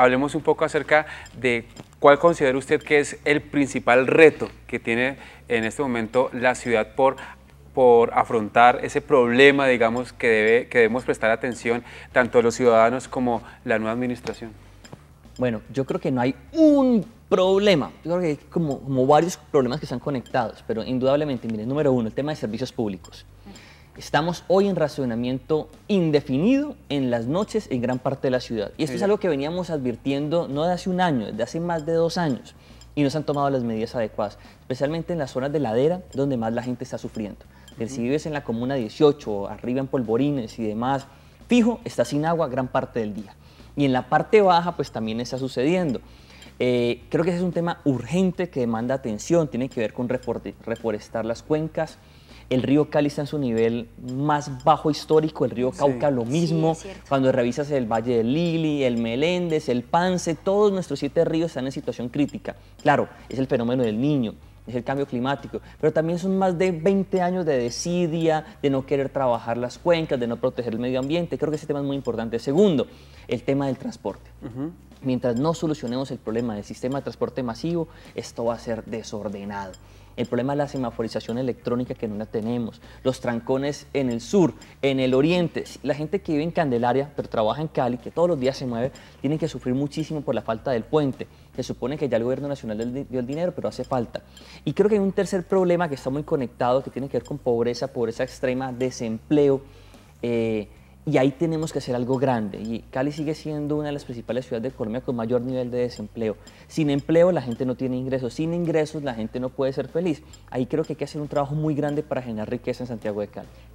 hablemos un poco acerca de cuál considera usted que es el principal reto que tiene en este momento la ciudad por por afrontar ese problema, digamos, que, debe, que debemos prestar atención tanto a los ciudadanos como la nueva administración? Bueno, yo creo que no hay un problema. Yo creo que hay como, varios problemas que están conectados, pero indudablemente, miren, número uno, el tema de servicios públicos. Estamos hoy en racionamiento indefinido en las noches en gran parte de la ciudad. Y esto es algo que veníamos advirtiendo no de hace un año, de hace más de dos años. Y no se han tomado las medidas adecuadas, especialmente en las zonas de ladera donde más la gente está sufriendo. Si vives en la comuna 18, arriba en polvorines y demás, fijo, está sin agua gran parte del día. Y en la parte baja, pues también está sucediendo. Eh, creo que ese es un tema urgente que demanda atención, tiene que ver con reforestar las cuencas, el río Cali está en su nivel más bajo histórico, el río Cauca lo mismo, cuando revisas el Valle del Lili, el Meléndez, el Pance, todos nuestros siete ríos están en situación crítica. Claro, es el fenómeno del niño, es el cambio climático, pero también son más de 20 años de desidia, de no querer trabajar las cuencas, de no proteger el medio ambiente. Creo que ese tema es muy importante. Segundo, el tema del transporte. Mientras no solucionemos el problema del sistema de transporte masivo, esto va a ser desordenado. El problema de la semaforización electrónica que no la tenemos, los trancones en el sur, en el oriente. La gente que vive en Candelaria, pero trabaja en Cali, que todos los días se mueve, tiene que sufrir muchísimo por la falta del puente. Se supone que ya el gobierno nacional dio el dinero, pero hace falta. Y creo que hay un tercer problema que está muy conectado, que tiene que ver con pobreza, pobreza extrema, desempleo. Eh, y ahí tenemos que hacer algo grande. Y Cali sigue siendo una de las principales ciudades de Colombia con mayor nivel de desempleo. Sin empleo la gente no tiene ingresos. Sin ingresos la gente no puede ser feliz. Ahí creo que hay que hacer un trabajo muy grande para generar riqueza en Santiago de Cali.